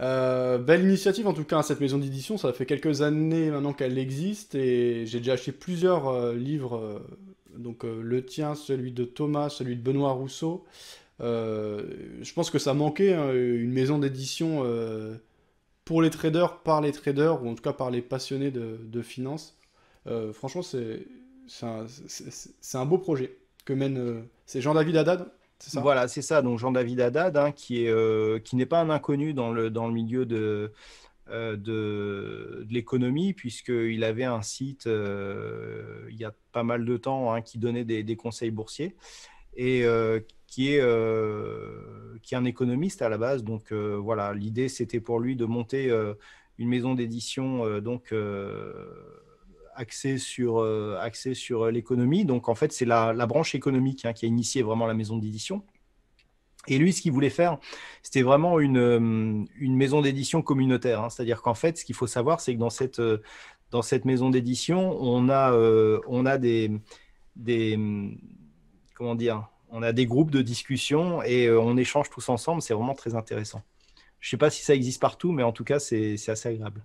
Euh, belle initiative en tout cas cette maison d'édition, ça fait quelques années maintenant qu'elle existe et j'ai déjà acheté plusieurs euh, livres, euh, donc le tien, celui de Thomas, celui de Benoît Rousseau. je pense que ça manquait hein, une maison d'édition pour les traders, par les traders ou en tout cas par les passionnés de, finance. franchement, c'est un, beau projet que mène, ces jean David Haddad voilà, c'est ça. Donc Jean-David Haddad, hein, qui est euh, qui n'est pas un inconnu dans le dans le milieu de euh, de, l'économie, puisqu'il avait un site euh, il y a pas mal de temps hein, qui donnait des, conseils boursiers et qui est qui est un économiste à la base. Donc voilà, l'idée c'était pour lui de monter une maison d'édition donc axé sur, euh, sur euh, l'économie. Donc, en fait, c'est la, branche économique hein, qui a initié vraiment la maison d'édition. Et lui, ce qu'il voulait faire, c'était vraiment une, euh, une maison d'édition communautaire. Hein. C'est-à-dire qu'en fait, ce qu'il faut savoir, c'est que dans cette, dans cette maison d'édition, on a, on a des, des, comment dire, on a des groupes de discussion et on échange tous ensemble. C'est vraiment très intéressant. Je ne sais pas si ça existe partout, mais en tout cas, c'est assez agréable.